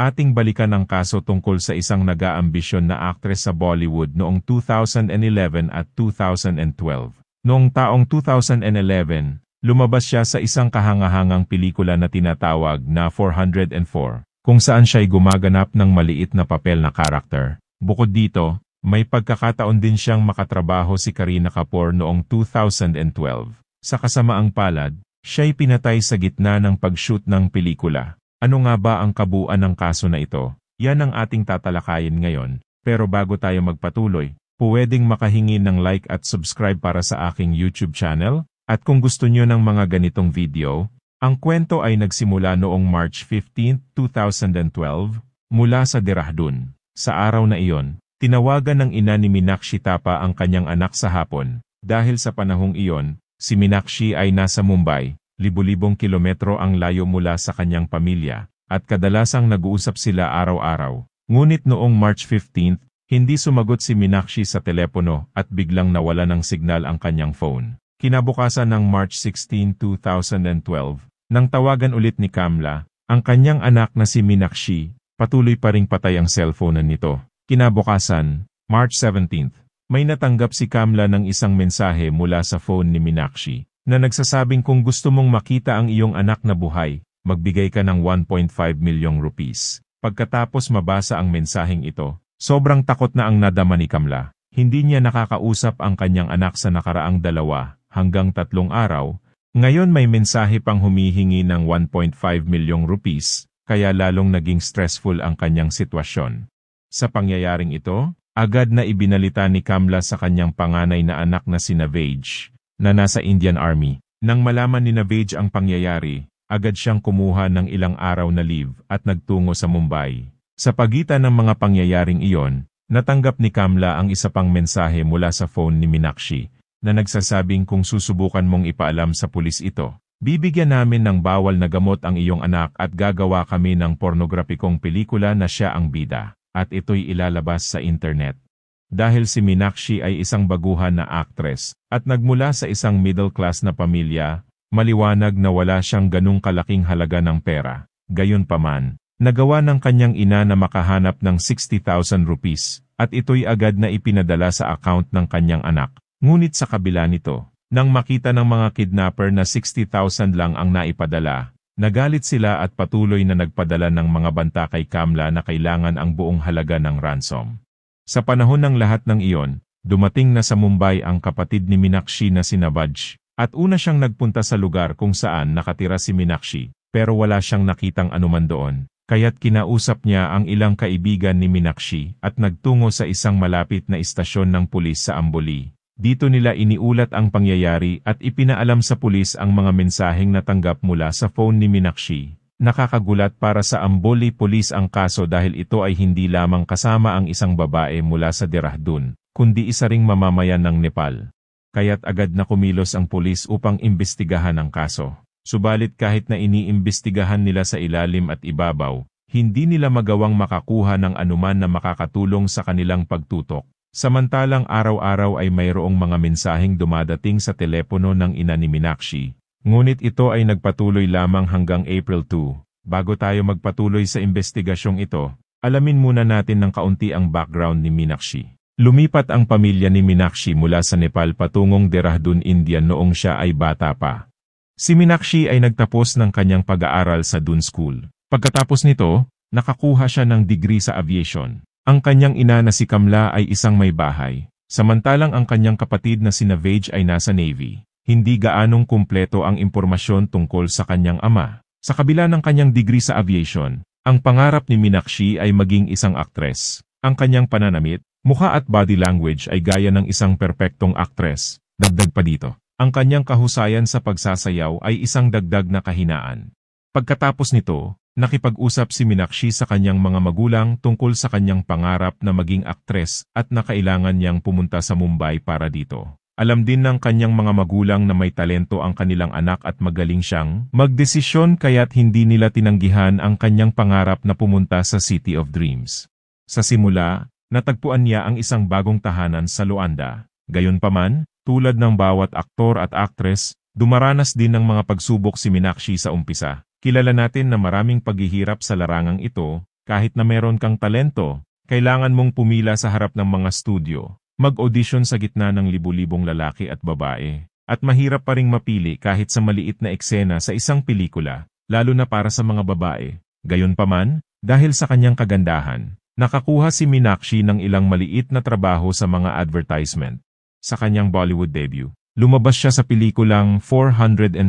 ating balikan ang kaso tungkol sa isang nagaambisyon na aktres sa Bollywood noong 2011 at 2012. Noong taong 2011, lumabas siya sa isang kahangahangang pelikula na tinatawag na 404, kung saan siya'y gumaganap ng maliit na papel na karakter. Bukod dito, may pagkakataon din siyang makatrabaho si Karina Kapoor noong 2012. Sa kasamaang palad, siya'y pinatay sa gitna ng pag-shoot ng pelikula. Ano nga ba ang kabuuan ng kaso na ito? Yan ang ating tatalakayin ngayon, pero bago tayo magpatuloy, pwedeng makahingi ng like at subscribe para sa aking YouTube channel, at kung gusto nyo ng mga ganitong video, ang kwento ay nagsimula noong March 15, 2012, mula sa Derahdun. Sa araw na iyon, tinawagan ng ina ni Minakshi Tapa ang kanyang anak sa hapon, dahil sa panahong iyon, si Minakshi ay nasa Mumbai, libu-libong kilometro ang layo mula sa kanyang pamilya, at kadalasang nag-uusap sila araw-araw. Ngunit noong March 15, hindi sumagot si Minakshi sa telepono at biglang nawala ng signal ang kanyang phone. Kinabukasan ng March 16, 2012, nang tawagan ulit ni Kamla, ang kanyang anak na si Minakshi, patuloy pa ring patay ang cellphone nito. Kinabukasan, March 17, may natanggap si Kamla ng isang mensahe mula sa phone ni Minakshi na nagsasabing kung gusto mong makita ang iyong anak na buhay, magbigay ka ng 1.5 milyong rupees. Pagkatapos mabasa ang mensaheng ito, sobrang takot na ang nadama ni Kamla. Hindi niya nakakausap ang kanyang anak sa nakaraang dalawa hanggang tatlong araw. Ngayon may mensahe pang humihingi ng 1.5 milyong rupees, kaya lalong naging stressful ang kanyang sitwasyon. Sa pangyayaring ito, agad na ibinalita ni Kamla sa kanyang panganay na anak na si Navage, na nasa Indian Army. Nang malaman ni Navage ang pangyayari, agad siyang kumuha ng ilang araw na leave at nagtungo sa Mumbai. Sa pagitan ng mga pangyayaring iyon, natanggap ni Kamla ang isa pang mensahe mula sa phone ni Minakshi na nagsasabing kung susubukan mong ipaalam sa pulis ito. Bibigyan namin ng bawal na gamot ang iyong anak at gagawa kami ng pornografikong pelikula na siya ang bida, at ito'y ilalabas sa internet dahil si Minakshi ay isang baguhan na actress at nagmula sa isang middle-class na pamilya, maliwanag na wala siyang ganung kalaking halaga ng pera. Gayunpaman, nagawa ng kanyang ina na makahanap ng 60,000 rupees at ito'y agad na ipinadala sa account ng kanyang anak. Ngunit sa kabila nito, nang makita ng mga kidnapper na 60,000 lang ang naipadala, nagalit sila at patuloy na nagpadala ng mga banta kay Kamla na kailangan ang buong halaga ng ransom. Sa panahon ng lahat ng iyon, dumating na sa Mumbai ang kapatid ni Minakshi na si Nabaj, at una siyang nagpunta sa lugar kung saan nakatira si Minakshi, pero wala siyang nakitang anuman doon, kaya't kinausap niya ang ilang kaibigan ni Minakshi at nagtungo sa isang malapit na istasyon ng pulis sa Amboli. Dito nila iniulat ang pangyayari at ipinaalam sa pulis ang mga mensaheng natanggap mula sa phone ni Minakshi. Nakakagulat para sa Amboli Police ang kaso dahil ito ay hindi lamang kasama ang isang babae mula sa Dehradun, kundi isa ring mamamayan ng Nepal. Kaya't agad na kumilos ang pulis upang imbestigahan ang kaso. Subalit kahit na iniimbestigahan nila sa ilalim at ibabaw, hindi nila magawang makakuha ng anuman na makakatulong sa kanilang pagtutok. Samantalang araw-araw ay mayroong mga mensaheng dumadating sa telepono ng ina ni Minakshi, Ngunit ito ay nagpatuloy lamang hanggang April 2. Bago tayo magpatuloy sa investigasyong ito, alamin muna natin ng kaunti ang background ni Minakshi. Lumipat ang pamilya ni Minakshi mula sa Nepal patungong Dehradun, India noong siya ay bata pa. Si Minakshi ay nagtapos ng kanyang pag-aaral sa Dun School. Pagkatapos nito, nakakuha siya ng degree sa aviation. Ang kanyang ina na si Kamla ay isang may bahay, samantalang ang kanyang kapatid na si Navej ay nasa Navy hindi gaanong kumpleto ang impormasyon tungkol sa kanyang ama. Sa kabila ng kanyang degree sa aviation, ang pangarap ni Minakshi ay maging isang aktres. Ang kanyang pananamit, mukha at body language ay gaya ng isang perpektong aktres, dagdag pa dito. Ang kanyang kahusayan sa pagsasayaw ay isang dagdag na kahinaan. Pagkatapos nito, nakipag-usap si Minakshi sa kanyang mga magulang tungkol sa kanyang pangarap na maging aktres at na kailangan niyang pumunta sa Mumbai para dito. Alam din ng kanyang mga magulang na may talento ang kanilang anak at magaling siyang magdesisyon kaya't hindi nila tinanggihan ang kanyang pangarap na pumunta sa City of Dreams. Sa simula, natagpuan niya ang isang bagong tahanan sa Luanda. Gayunpaman, tulad ng bawat aktor at aktres, dumaranas din ng mga pagsubok si Minakshi sa umpisa. Kilala natin na maraming paghihirap sa larangang ito, kahit na meron kang talento, kailangan mong pumila sa harap ng mga studio mag-audition sa gitna ng libu-libong lalaki at babae, at mahirap pa ring mapili kahit sa maliit na eksena sa isang pelikula, lalo na para sa mga babae. Gayunpaman, dahil sa kanyang kagandahan, nakakuha si Minakshi ng ilang maliit na trabaho sa mga advertisement. Sa kanyang Bollywood debut, lumabas siya sa pelikulang 404,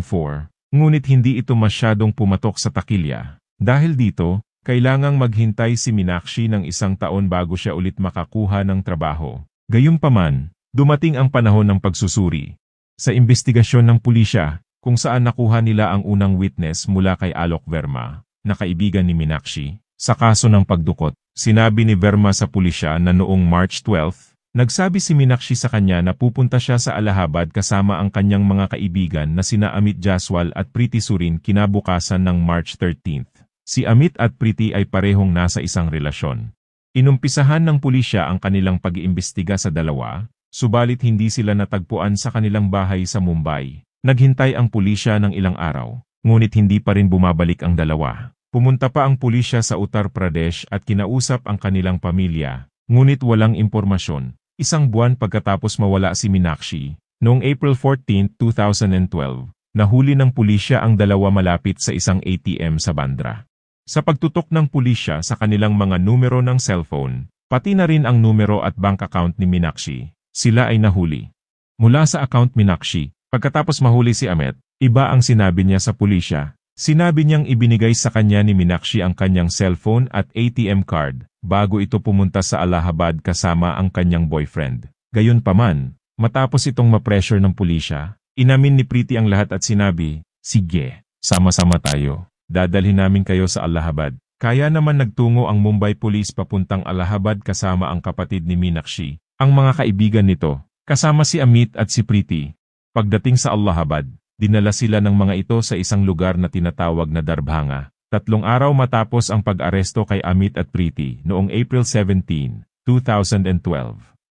ngunit hindi ito masyadong pumatok sa takilya. Dahil dito, kailangang maghintay si Minakshi ng isang taon bago siya ulit makakuha ng trabaho. Gayunpaman, dumating ang panahon ng pagsusuri. Sa investigasyon ng pulisya, kung saan nakuha nila ang unang witness mula kay Alok Verma, na kaibigan ni Minakshi, sa kaso ng pagdukot, sinabi ni Verma sa pulisya na noong March 12, nagsabi si Minakshi sa kanya na pupunta siya sa Allahabad kasama ang kanyang mga kaibigan na sina Amit Jaswal at Priti Surin kinabukasan ng March 13. Si Amit at Priti ay parehong nasa isang relasyon. Inumpisahan ng pulisya ang kanilang pag-iimbestiga sa dalawa, subalit hindi sila natagpuan sa kanilang bahay sa Mumbai. Naghintay ang pulisya ng ilang araw, ngunit hindi pa rin bumabalik ang dalawa. Pumunta pa ang pulisya sa Uttar Pradesh at kinausap ang kanilang pamilya, ngunit walang impormasyon. Isang buwan pagkatapos mawala si Minakshi, noong April 14, 2012, nahuli ng pulisya ang dalawa malapit sa isang ATM sa Bandra. Sa pagtutok ng pulisya sa kanilang mga numero ng cellphone, pati na rin ang numero at bank account ni Minakshi, sila ay nahuli. Mula sa account Minakshi, pagkatapos mahuli si Amet, iba ang sinabi niya sa pulisya. Sinabi niyang ibinigay sa kanya ni Minakshi ang kanyang cellphone at ATM card bago ito pumunta sa Allahabad kasama ang kanyang boyfriend. Gayunpaman, matapos itong ma-pressure ng pulisya, inamin ni Priti ang lahat at sinabi, Sige, sama-sama tayo dadalhin namin kayo sa Allahabad. Kaya naman nagtungo ang Mumbai Police papuntang Allahabad kasama ang kapatid ni Minakshi, ang mga kaibigan nito, kasama si Amit at si Priti. Pagdating sa Allahabad, dinala sila ng mga ito sa isang lugar na tinatawag na Darbhanga. Tatlong araw matapos ang pag-aresto kay Amit at Priti noong April 17, 2012.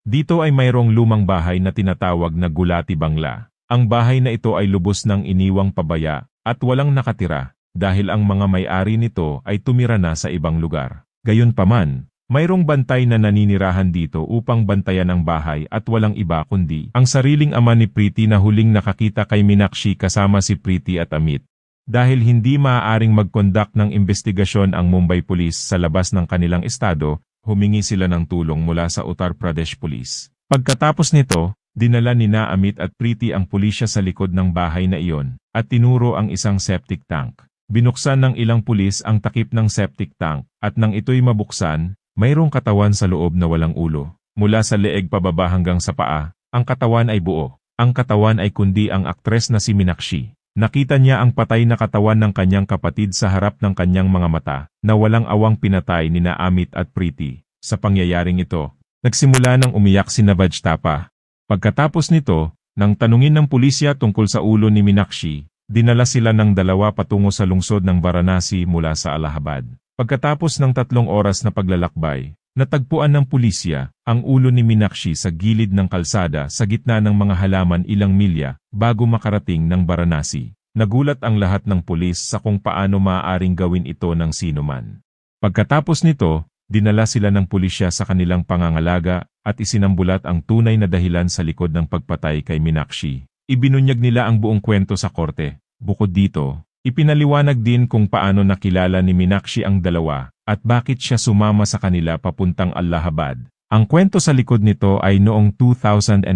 Dito ay mayroong lumang bahay na tinatawag na Gulati Bangla. Ang bahay na ito ay lubos ng iniwang pabaya at walang nakatira dahil ang mga may-ari nito ay tumira na sa ibang lugar. Gayunpaman, mayroong bantay na naninirahan dito upang bantayan ang bahay at walang iba kundi ang sariling ama ni Priti na huling nakakita kay Minakshi kasama si Priti at Amit. Dahil hindi maaaring mag-conduct ng investigasyon ang Mumbai Police sa labas ng kanilang estado, humingi sila ng tulong mula sa Uttar Pradesh Police. Pagkatapos nito, dinala ni Naamit at Priti ang pulisya sa likod ng bahay na iyon, at tinuro ang isang septic tank. Binuksan ng ilang pulis ang takip ng septic tank, at nang ito'y mabuksan, mayroong katawan sa loob na walang ulo. Mula sa leeg pababa hanggang sa paa, ang katawan ay buo. Ang katawan ay kundi ang aktres na si Minakshi. Nakita niya ang patay na katawan ng kanyang kapatid sa harap ng kanyang mga mata, na walang awang pinatay ni Naamit at Priti. Sa pangyayaring ito, nagsimula ng umiyak si Navaj Tapa. Pagkatapos nito, nang tanungin ng pulisya tungkol sa ulo ni Minakshi, Dinala sila ng dalawa patungo sa lungsod ng Varanasi mula sa Allahabad. Pagkatapos ng tatlong oras na paglalakbay, natagpuan ng pulisya ang ulo ni Minakshi sa gilid ng kalsada sa gitna ng mga halaman ilang milya bago makarating ng Varanasi. Nagulat ang lahat ng pulis sa kung paano maaaring gawin ito ng sinuman. Pagkatapos nito, dinala sila ng pulisya sa kanilang pangangalaga at isinambulat ang tunay na dahilan sa likod ng pagpatay kay Minakshi. Ibinunyag nila ang buong kwento sa korte. Bukod dito, ipinaliwanag din kung paano nakilala ni Minakshi ang dalawa at bakit siya sumama sa kanila papuntang Allahabad. Ang kwento sa likod nito ay noong 2011.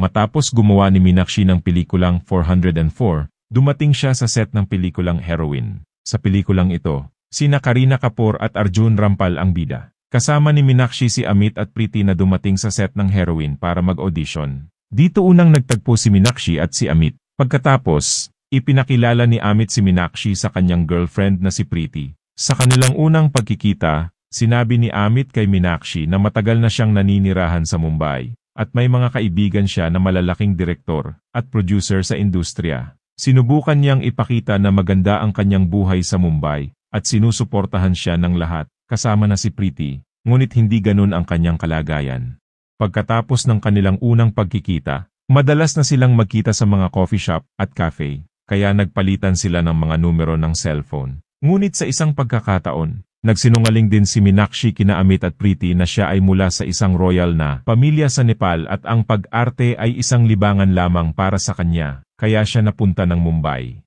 Matapos gumawa ni Minakshi ng pelikulang 404, dumating siya sa set ng pelikulang Heroin. Sa pelikulang ito, sina Karina Kapoor at Arjun Rampal ang bida. Kasama ni Minakshi si Amit at Priti na dumating sa set ng Heroin para mag-audition. Dito unang nagtagpo si Minakshi at si Amit. Pagkatapos, ipinakilala ni Amit si Minakshi sa kanyang girlfriend na si Pretty. Sa kanilang unang pagkikita, sinabi ni Amit kay Minakshi na matagal na siyang naninirahan sa Mumbai, at may mga kaibigan siya na malalaking direktor at producer sa industriya. Sinubukan niyang ipakita na maganda ang kanyang buhay sa Mumbai, at sinusuportahan siya ng lahat, kasama na si Pretty, ngunit hindi ganun ang kanyang kalagayan. Pagkatapos ng kanilang unang pagkikita, madalas na silang magkita sa mga coffee shop at cafe, kaya nagpalitan sila ng mga numero ng cellphone. Ngunit sa isang pagkakataon, nagsinungaling din si Minakshi kina Amit at Priti na siya ay mula sa isang royal na pamilya sa Nepal at ang pag-arte ay isang libangan lamang para sa kanya, kaya siya napunta ng Mumbai.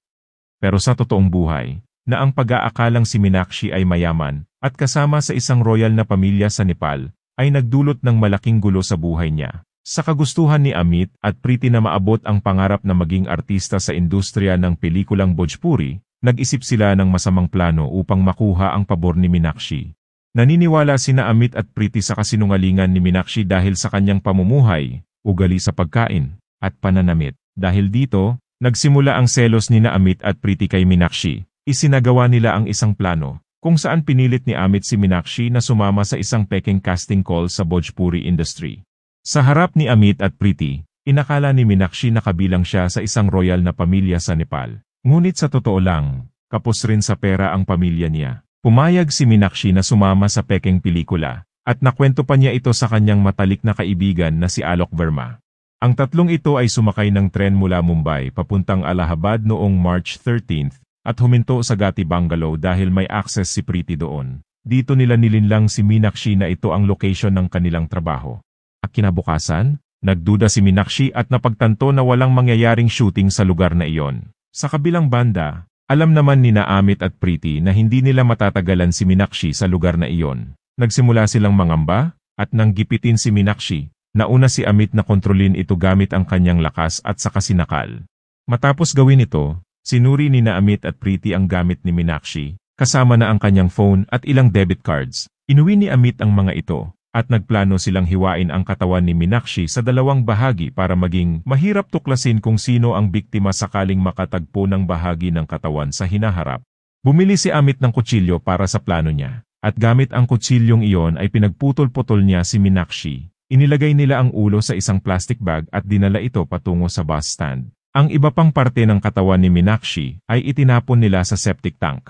Pero sa totoong buhay, na ang pag-aakalang si Minakshi ay mayaman, at kasama sa isang royal na pamilya sa Nepal, ay nagdulot ng malaking gulo sa buhay niya. Sa kagustuhan ni Amit at Priti na maabot ang pangarap na maging artista sa industriya ng pelikulang Bhojpuri, nag-isip sila ng masamang plano upang makuha ang pabor ni Minakshi. Naniniwala sina Amit at Priti sa kasinungalingan ni Minakshi dahil sa kanyang pamumuhay, ugali sa pagkain, at pananamit. Dahil dito, nagsimula ang selos ni na Amit at Priti kay Minakshi. Isinagawa nila ang isang plano kung saan pinilit ni Amit si Minakshi na sumama sa isang peking casting call sa Bojpuri industry. Sa harap ni Amit at Priti, inakala ni Minakshi na kabilang siya sa isang royal na pamilya sa Nepal. Ngunit sa totoo lang, kapos rin sa pera ang pamilya niya. Pumayag si Minakshi na sumama sa peking pelikula, at nakwento pa niya ito sa kanyang matalik na kaibigan na si Alok Verma. Ang tatlong ito ay sumakay ng tren mula Mumbai papuntang Allahabad noong March 13, at huminto sa Gati Bungalow dahil may access si Pretty doon. Dito nila nilinlang si Minakshi na ito ang location ng kanilang trabaho. At kinabukasan, nagduda si Minakshi at napagtanto na walang mangyayaring shooting sa lugar na iyon. Sa kabilang banda, alam naman ni Naamit at Pretty na hindi nila matatagalan si Minakshi sa lugar na iyon. Nagsimula silang mangamba, at nanggipitin si Minakshi, nauna si Amit na kontrolin ito gamit ang kanyang lakas at saka sinakal. Matapos gawin ito, Sinuri ni Naamit at Priti ang gamit ni Minakshi, kasama na ang kanyang phone at ilang debit cards. Inuwi ni Amit ang mga ito, at nagplano silang hiwain ang katawan ni Minakshi sa dalawang bahagi para maging mahirap tuklasin kung sino ang biktima sakaling makatagpo ng bahagi ng katawan sa hinaharap. Bumili si Amit ng kutsilyo para sa plano niya, at gamit ang kutsilyong iyon ay pinagputol-putol niya si Minakshi. Inilagay nila ang ulo sa isang plastic bag at dinala ito patungo sa bus stand. Ang iba pang parte ng katawan ni Minakshi ay itinapon nila sa septic tank.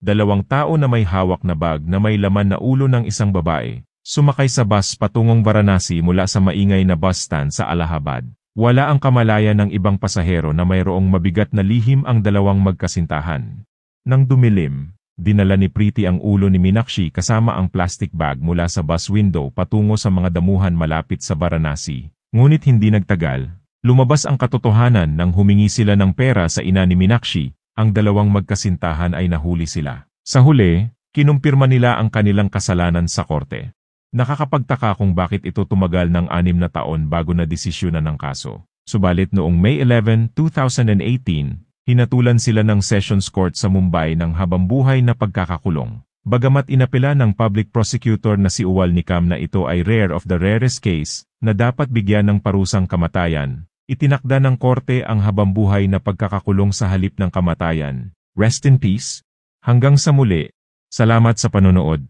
Dalawang tao na may hawak na bag na may laman na ulo ng isang babae, sumakay sa bus patungong Varanasi mula sa maingay na bus stand sa Allahabad. Wala ang kamalayan ng ibang pasahero na mayroong mabigat na lihim ang dalawang magkasintahan. Nang dumilim, dinala ni Priti ang ulo ni Minakshi kasama ang plastic bag mula sa bus window patungo sa mga damuhan malapit sa Varanasi. Ngunit hindi nagtagal, Lumabas ang katotohanan nang humingi sila ng pera sa ina ni Minakshi, ang dalawang magkasintahan ay nahuli sila. Sa huli, kinumpirma nila ang kanilang kasalanan sa korte. Nakakapagtaka kung bakit ito tumagal ng anim na taon bago na desisyonan ng kaso. Subalit noong May 11, 2018, hinatulan sila ng Sessions Court sa Mumbai ng habambuhay na pagkakakulong. Bagamat inapela ng public prosecutor na si Uwal Nikam na ito ay rare of the rarest case na dapat bigyan ng parusang kamatayan, Itinakda ng korte ang habambuhay na pagkakakulong sa halip ng kamatayan. Rest in peace. Hanggang sa muli. Salamat sa panonood.